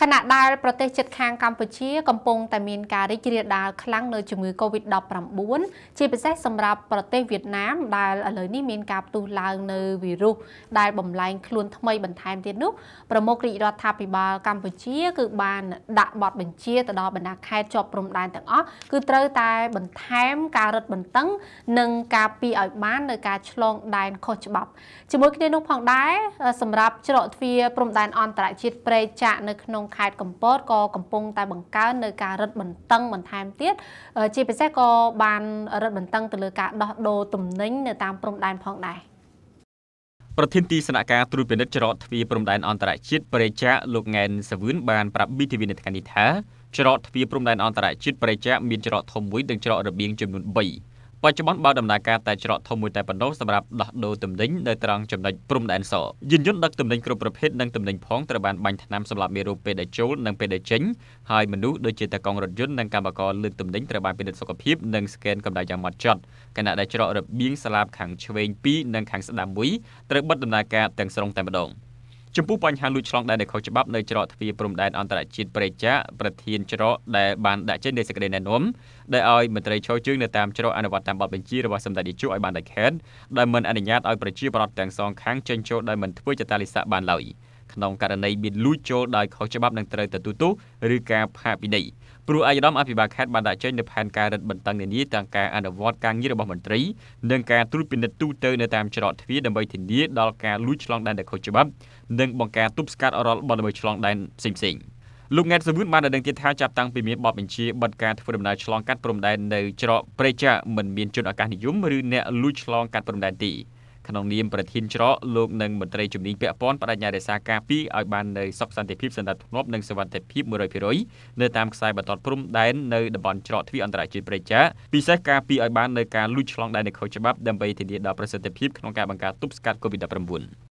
ខណៈដែលប្រទេសជិតខាងកម្ពុជាកំពុងតែមានការរីករាលដាលខ្លាំងនៅជំងឺ Covid-19 ជាពិសេសសម្រាប់ប្រទេសវៀតណាមដែលឥឡូវនេះមានការផ្ទុះឡើងនៅវីរុសដែលបំលែងខ្លួនថ្មីបន្ថែមទៀតនោះប្រមុខរាជរដ្ឋាភិបាលកម្ពុជា គឺបានដាក់បទបញ្ជាទៅដល់បណ្ដាខេត្តជាប់ព្រំដែនទាំងអស់គឺត្រូវតែបន្ថែម ការរឹតបន្តឹង និងការពីឲ្យបាននៅការឆ្លងដែនខុសច្បាប់ជាមួយគ្នានោះ ផងដែរសម្រាប់ច្រកទ្វារព្រំដែនអន្តរជាតិព្រៃចាក់នៅក្នុងក្នុងខេត្តកំពតក៏កំពុងតែបង្កើននៅការរឹតបន្តឹងបន្ថែមទៀតជាពិសេសក៏បានរឹតបន្តឹងទៅលើការដោះដូរទំនិញនៅតាមព្រំដែនផងដែរប្រធានទីស្នាក់ការត្រួតពិនិត្យច្រកទ្វារព្រំដែនអន្តរជាតិប្រេចាលោកង៉ែនសាវឿនបានប្រាប់ BTV នៅថ្ងៃនេះថាច្រកទ្វារព្រំដែនអន្តរជាតិប្រេចាមានច្រកធំមួយនិងច្រករបៀងចំនួន3បច្ចុប្បន្នបើដំណើរការតែច្រកធំមួយតែប៉ុណ្ណោះសម្រាប់ដោះដូរទំនិញនៅត្រង់ចំណុចព្រំដែនសយានយន្តដឹកទំនិញគ្រប់ប្រភេទនិងទំនិញផងត្រូវបានបាញ់ថ្នាំសម្រាប់មានរោគពេលដែលចូលនិងពេលដែលចេញហើយមនុស្សដូចជាតកងរថយន្តនិងកម្មករលើកទំនិញត្រូវបានពិនិត្យសុខភាពនិងស្កេនកម្ដៅយ៉ាងម៉ត់ចត់ខណៈដែលច្រករបៀងសាឡាបខាងឆ្វេង2និងខាងស្ដាំ1ត្រូវបិទដំណើរការទាំងស្រុងតែម្ដង។ចំពោះបញ្ហាលួចឆ្លងដែនដែលខុសច្បាប់នៅច្រកទ្វារព្រំដែនអន្តរជាតិព្រែកចាកប្រធានច្រកដែលបានដាក់ចេញដោយសេចក្តីណែនាំដែលឲ្យមន្ត្រីឈរជើងនៅតាមច្រកអនុវត្តតាមបទបញ្ជារបស់សម្ដេចនាយកឲ្យបានដាច់ខាតដែលមិនអនុញ្ញាតឲ្យប្រជាពលរដ្ឋទាំងសងខាងចេញចូលដែលមិនធ្វើចតាលិស័កបានឡើយ។ក្នុងករណីមានលួចចូលដោយខុសច្បាប់នឹងត្រូវទទួលទោសឬការផាកពិន័យព្រោះអាយដាមអភិបាលខេត្តបានដាក់ចេញនូវផែនការរឹតបន្តឹងនានាទាំងការអនុវត្តការងាររបស់មន្ត្រីនិងការត្រួតពិនិត្យទូទៅនៅតាមច្រកទ្វារដើម្បីធានាដល់ការលួចឆ្លងដែនដែលខុសច្បាប់និងបង្ការទប់ស្កាត់រាល់បទល្មើសឆ្លងដែនផ្សេងៗលោកង៉ែតសវឿនបានដឹងទៀតថាចាប់តាំងពីមានបទបញ្ជាបិទការធ្វើដំណើរឆ្លងកាត់ព្រំដែននៅច្រកព្រែកចាមិនមានជនឱកាសនិយមឬអ្នកលួចឆ្លងកាត់ព្រំដែនទី។ក្នុងនាមប្រធានច្រកលោកនិងមន្ត្រីជំនាញពាក់ព័ន្ធបដិញ្ញារក្សាការពីឲ្យបាននៅសុខសន្តិភាពសន្តិភាពនិងសវត្ថិភាព100%នៅតាមខ្សែបន្ទាត់ព្រំដែននៅតំបន់ច្រកទ្វីបអន្តរជាតិព្រៃចាពិសេសការពីឲ្យបាននៅការលួចឆ្លងដែននៃខុសច្បាប់ដើម្បីធានាដល់ប្រសិទ្ធភាពក្នុងការបង្ការទប់ស្កាត់ COVID-19